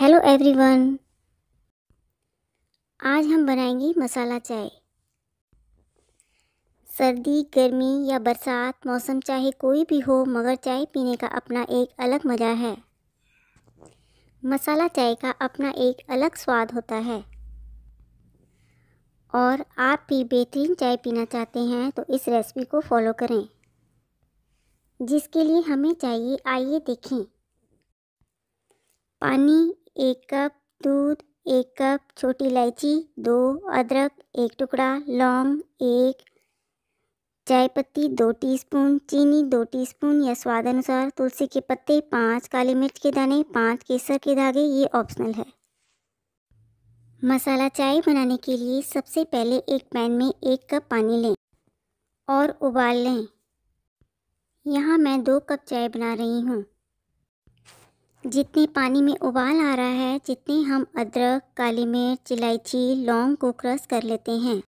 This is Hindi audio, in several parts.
हेलो एवरीवन आज हम बनाएंगे मसाला चाय सर्दी गर्मी या बरसात मौसम चाहे कोई भी हो मगर चाय पीने का अपना एक अलग मज़ा है मसाला चाय का अपना एक अलग स्वाद होता है और आप भी बेहतरीन चाय पीना चाहते हैं तो इस रेसिपी को फॉलो करें जिसके लिए हमें चाहिए आइए देखें पानी एक कप दूध एक कप छोटी इलायची दो अदरक एक टुकड़ा लौंग एक चाय पत्ती दो टीस्पून चीनी दो टीस्पून या स्वाद अनुसार तुलसी के पत्ते पाँच काली मिर्च के दाने पाँच केसर के धागे ये ऑप्शनल है मसाला चाय बनाने के लिए सबसे पहले एक पैन में एक कप पानी लें और उबाल लें यहाँ मैं दो कप चाय बना रही हूँ जितने पानी में उबाल आ रहा है जितने हम अदरक काली मिर्च इलायची लौंग को क्रश कर लेते हैं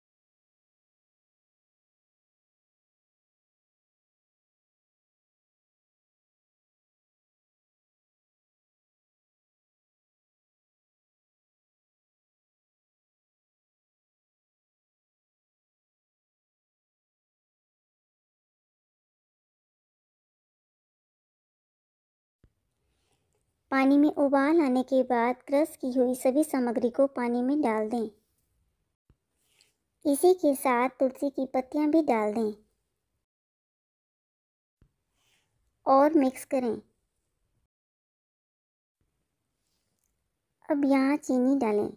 पानी में उबाल आने के बाद क्रश की हुई सभी सामग्री को पानी में डाल दें इसी के साथ तुलसी की पत्तियां भी डाल दें और मिक्स करें अब यहाँ चीनी डालें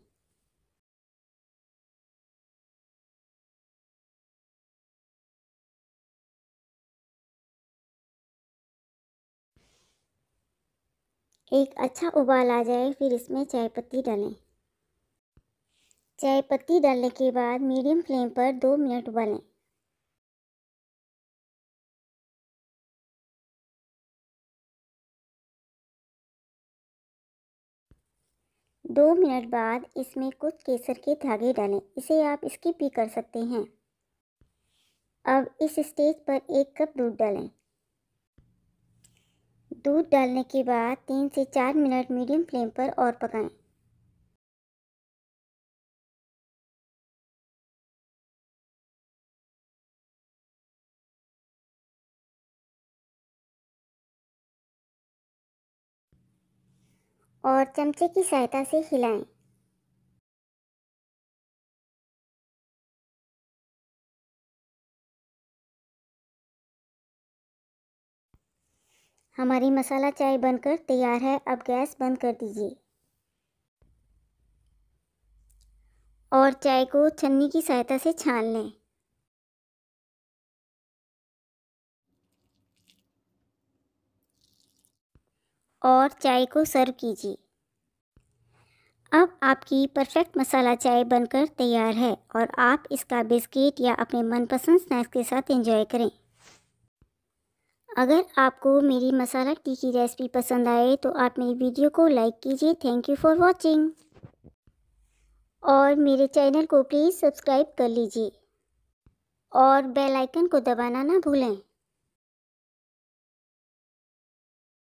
एक अच्छा उबाल आ जाए फिर इसमें चाय पत्ती डालें चाय पत्ती डालने के बाद मीडियम फ्लेम पर दो मिनट उबालें दो मिनट बाद इसमें कुछ केसर के धागे डालें इसे आप स्किप भी कर सकते हैं अब इस स्टेज पर एक कप दूध डालें दूध डालने के बाद तीन से चार मिनट मीडियम फ्लेम पर और पकाएं। और चमचे की सहायता से हिलाएं। हमारी मसाला चाय बनकर तैयार है अब गैस बंद कर दीजिए और चाय को छन्नी की सहायता से छान लें और चाय को सर्व कीजिए अब आपकी परफेक्ट मसाला चाय बनकर तैयार है और आप इसका बिस्किट या अपने मनपसंद स्नैक्स के साथ एंजॉय करें अगर आपको मेरी मसाला टी की रेसिपी पसंद आए तो आप मेरी वीडियो को लाइक कीजिए थैंक यू फॉर वॉचिंग और मेरे चैनल को प्लीज़ सब्सक्राइब कर लीजिए और बेल आइकन को दबाना ना भूलें